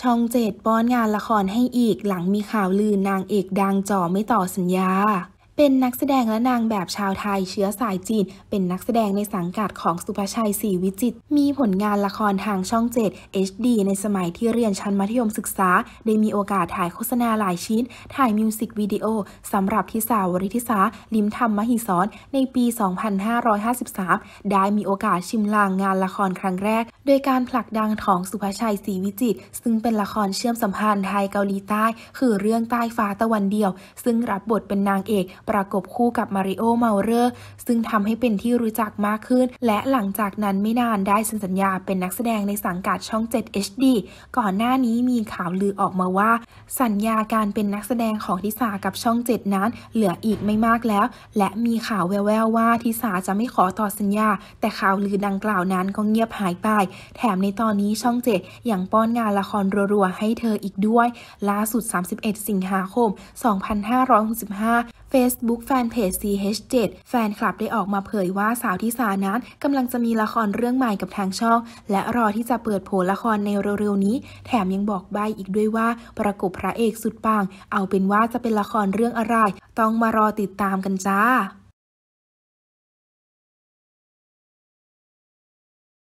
ช่องเจ็ดป้อนงานละครให้อีกหลังมีข่าวลือนางเอกดังจ่อไม่ต่อสัญญาเป็นนักแสดงและนางแบบชาวไทยเชื้อสายจีน เป็นนักแสดงในสังกัดของสุภชัยศรีวิจิตมีผลงานละครทางช่อง 7 HD ในสมัยที่เรียนชั้นมัธยมศึกษา ได้มีโอกาสถ่ายโฆษณาหลายชิ้น ถ่ายมิวสิกวิดีโอสำหรับทิสาวริทิสา ลิมธรรมมหิสรในปี 2553 ได้มีโอกาสชิมลางงานละครครั้งแรก โดยการผลักดังของสุภชัยศรีวิจิตซึ่งเป็นละครเชื่อมสัมพันธ์ไทยเกาหลีใต้ คือเรื่องใต้ฟ้าตะวันเดียว ซึ่งรับบทเป็นนางเอกประกบคู่กับมาริโอเมาเลอร์ซึ่งทำให้เป็นที่รู้จักมากขึ้น และหลังจากนั้นไม่นานได้เซ็นสัญญาเป็นนักแสดงในสังกัดช่อง 7 HD ก่อนหน้านี้มีข่าวลือออกมาว่า สัญญาการเป็นนักแสดงของทิสากับช่อง 7 นั้น เหลืออีกไม่มากแล้ว และมีข่าวแววๆว่าทิสาจะไม่ขอต่อสัญญา แต่ข่าวลือดังกล่าวนั้นก็เงียบหายไป แถมในตอนนี้ช่อง 7 ยังป้อนงานละครรัว ๆ ให้เธออีกด้วย ล่าสุด 31 สิงหาคม2565 Facebook Fanpage CH7 แฟนคลับได้ออกมาเผยว่าสาวทิสานั้นกำลังจะมีละครเรื่องใหม่กับทางช่อง และรอที่จะเปิดโผละครในเร็วๆนี้ แถมยังบอกใบ้อีกด้วยว่าประกบพระเอกสุดปังเอาเป็นว่าจะเป็นละครเรื่องอะไร ต้องมารอติดตามกันจ้า